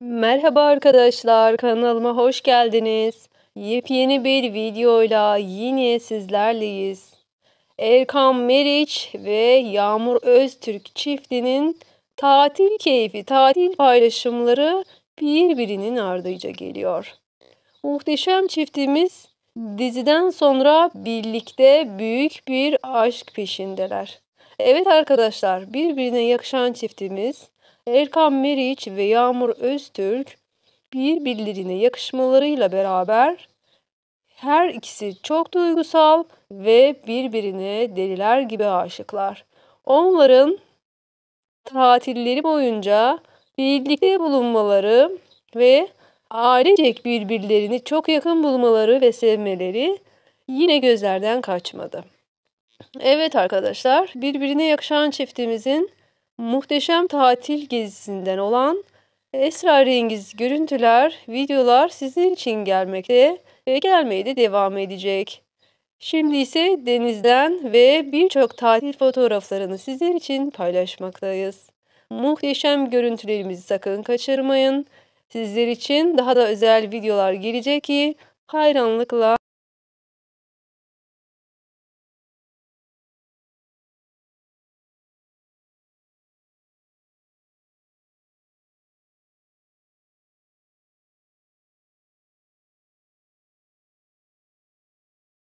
Merhaba arkadaşlar, kanalıma hoş geldiniz. Yepyeni bir videoyla yine sizlerleyiz. Erkan Meriç ve Yağmur Öztürk çiftinin tatil keyfi, tatil paylaşımları birbirinin ardıca geliyor. Muhteşem çiftimiz diziden sonra birlikte büyük bir aşk peşindeler. Evet arkadaşlar, birbirine yakışan çiftimiz Erkan Meriç ve Yağmur Öztürk birbirlerine yakışmalarıyla beraber her ikisi çok duygusal ve birbirine deliler gibi aşıklar. Onların tatilleri boyunca birlikte bulunmaları ve ailecek birbirlerini çok yakın bulmaları ve sevmeleri yine gözlerden kaçmadı. Evet arkadaşlar, birbirine yakışan çiftimizin muhteşem tatil gezisinden olan esrarengiz görüntüler, videolar sizin için gelmekte ve gelmeye de devam edecek. Şimdi ise denizden ve birçok tatil fotoğraflarını sizin için paylaşmaktayız. Muhteşem görüntülerimizi sakın kaçırmayın. Sizler için daha da özel videolar gelecek ki hayranlıkla